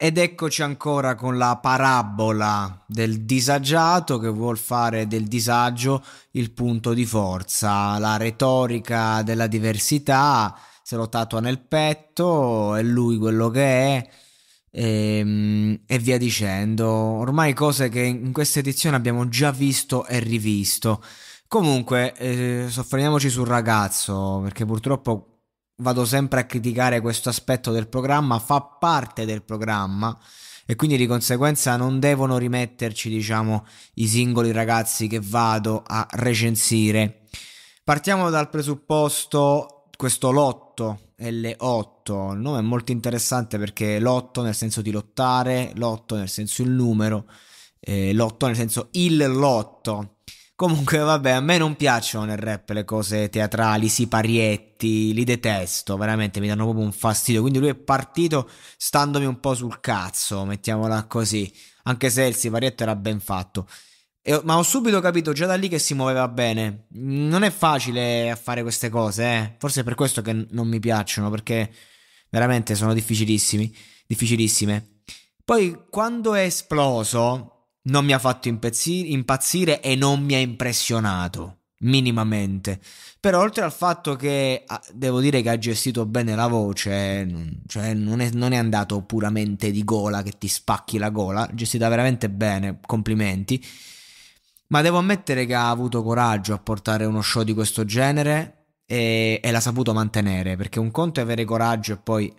Ed eccoci ancora con la parabola del disagiato che vuol fare del disagio il punto di forza, la retorica della diversità, se lo tatua nel petto, è lui quello che è e, ehm, e via dicendo. Ormai cose che in questa edizione abbiamo già visto e rivisto. Comunque, eh, soffermiamoci sul ragazzo, perché purtroppo vado sempre a criticare questo aspetto del programma, fa parte del programma e quindi di conseguenza non devono rimetterci, diciamo, i singoli ragazzi che vado a recensire. Partiamo dal presupposto questo lotto L8, il nome è molto interessante perché lotto nel senso di lottare, lotto nel senso il numero, eh, lotto nel senso il lotto Comunque, vabbè, a me non piacciono nel rap le cose teatrali, i siparietti, li detesto, veramente mi danno proprio un fastidio. Quindi lui è partito standomi un po' sul cazzo, mettiamola così. Anche se il siparietto era ben fatto. E, ma ho subito capito già da lì che si muoveva bene. Non è facile a fare queste cose, eh. Forse è per questo che non mi piacciono, perché veramente sono difficilissimi, difficilissime. Poi quando è esploso non mi ha fatto impazzire e non mi ha impressionato minimamente. Però oltre al fatto che ah, devo dire che ha gestito bene la voce, cioè non è, non è andato puramente di gola che ti spacchi la gola, gestita veramente bene, complimenti. Ma devo ammettere che ha avuto coraggio a portare uno show di questo genere e, e l'ha saputo mantenere, perché un conto è avere coraggio e poi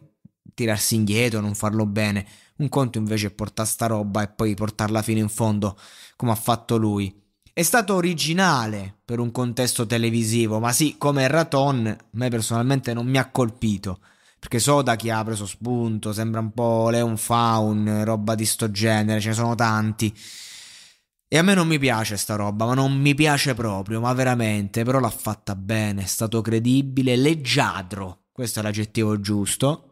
tirarsi indietro, non farlo bene. Un conto invece è portare sta roba e poi portarla fino in fondo, come ha fatto lui. È stato originale per un contesto televisivo, ma sì, come Raton, a me personalmente non mi ha colpito. Perché so da chi ha preso spunto, sembra un po' Leon Faun, roba di sto genere, ce ne sono tanti. E a me non mi piace sta roba, ma non mi piace proprio, ma veramente, però l'ha fatta bene, è stato credibile, leggiadro, questo è l'aggettivo giusto,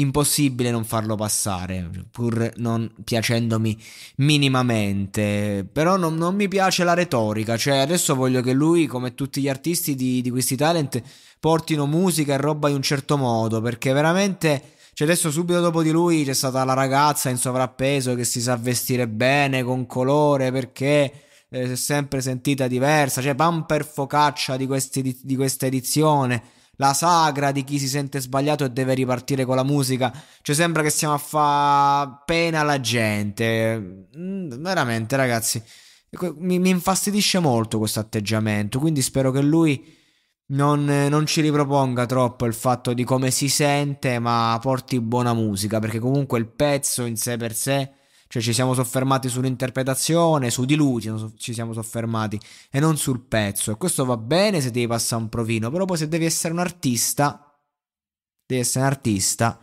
impossibile non farlo passare, pur non piacendomi minimamente. Però non, non, mi piace la retorica, cioè adesso voglio che lui, come tutti gli artisti di, di questi talent, portino musica e roba in un certo modo, perché veramente... Cioè adesso subito dopo di lui c'è stata la ragazza in sovrappeso che si sa vestire bene, con colore, perché eh, si è sempre sentita diversa. Cioè, pamper focaccia di, questi, di, di questa edizione la sagra di chi si sente sbagliato e deve ripartire con la musica. Cioè, sembra che stiamo a fa pena alla gente. Mm, veramente, ragazzi. Mi, mi infastidisce molto questo atteggiamento. Quindi spero che lui non, non, ci riproponga troppo il fatto di come si sente, ma porti buona musica. Perché comunque il pezzo in sé per sé cioè ci siamo soffermati sull'interpretazione, su di lui ci siamo soffermati e non sul pezzo. E questo va bene se devi passare un provino, però poi se devi essere un artista, devi essere un artista,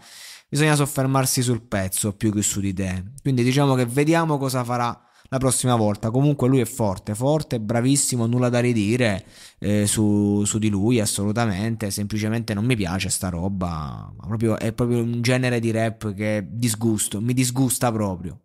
bisogna soffermarsi sul pezzo più che su di te. Quindi diciamo che vediamo cosa farà la prossima volta. Comunque lui è forte, forte, bravissimo, nulla da ridire eh, su, su, di lui assolutamente, semplicemente non mi piace sta roba, proprio, è proprio un genere di rap che disgusto, mi disgusta proprio.